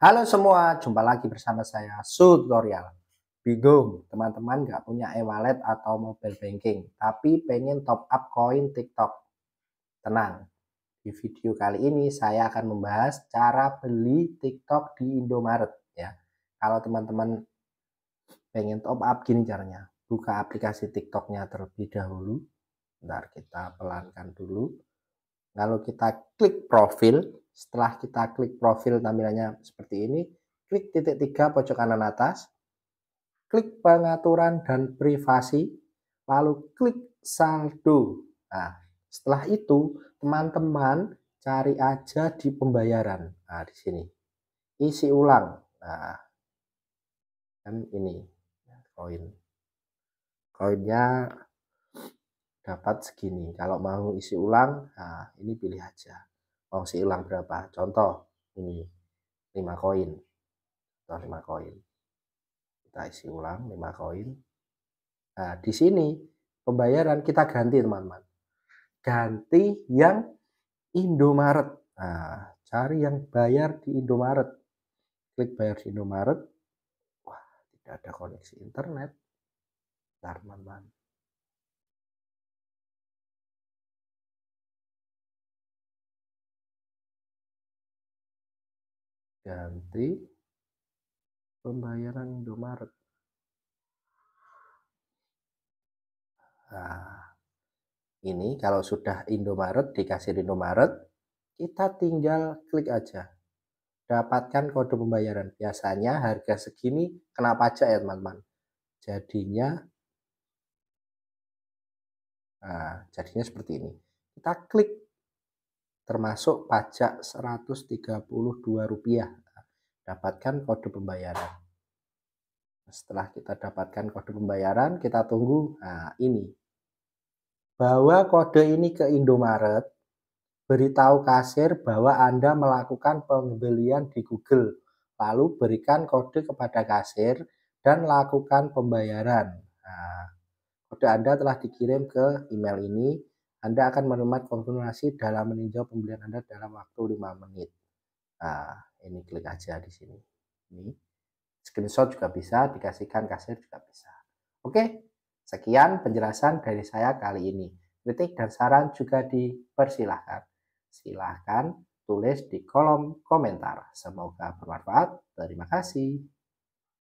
Halo semua, jumpa lagi bersama saya Sudorial. Bingung, teman-teman nggak punya e-wallet atau mobile banking, tapi pengen top up koin TikTok. Tenang, di video kali ini saya akan membahas cara beli TikTok di Indomaret. ya. Kalau teman-teman pengen top up, gini caranya. Buka aplikasi TikToknya terlebih dahulu. Ntar kita pelankan dulu. Lalu kita klik profil setelah kita klik profil tampilannya seperti ini, klik titik tiga pojok kanan atas, klik pengaturan dan privasi, lalu klik saldo. Nah, setelah itu teman-teman cari aja di pembayaran. Nah, di sini. Isi ulang. Nah, dan ini koin. Koinnya dapat segini. Kalau mau isi ulang, nah ini pilih aja mau ulang berapa contoh ini 5 koin atau 5 koin kita isi ulang 5 koin nah di sini pembayaran kita ganti teman-teman ganti yang Indomaret nah cari yang bayar di Indomaret klik bayar di Indomaret wah tidak ada koneksi internet Bentar, teman-teman ganti pembayaran Indomaret. Nah, ini kalau sudah Indomaret di Indomaret, kita tinggal klik aja. Dapatkan kode pembayaran. Biasanya harga segini kena pajak ya teman-teman. Jadinya nah, jadinya seperti ini. Kita klik termasuk pajak Rp132. Dapatkan kode pembayaran. Setelah kita dapatkan kode pembayaran, kita tunggu nah, ini. Bawa kode ini ke Indomaret, beritahu kasir bahwa Anda melakukan pembelian di Google, lalu berikan kode kepada kasir dan lakukan pembayaran. Nah, kode Anda telah dikirim ke email ini anda akan menerima konfirmasi dalam meninjau pembelian Anda dalam waktu 5 menit. Nah, ini klik aja di sini. Ini screenshot juga bisa, dikasihkan kasir juga bisa. Oke, sekian penjelasan dari saya kali ini. Kritik dan saran juga dipersilahkan. Silahkan tulis di kolom komentar. Semoga bermanfaat. Terima kasih.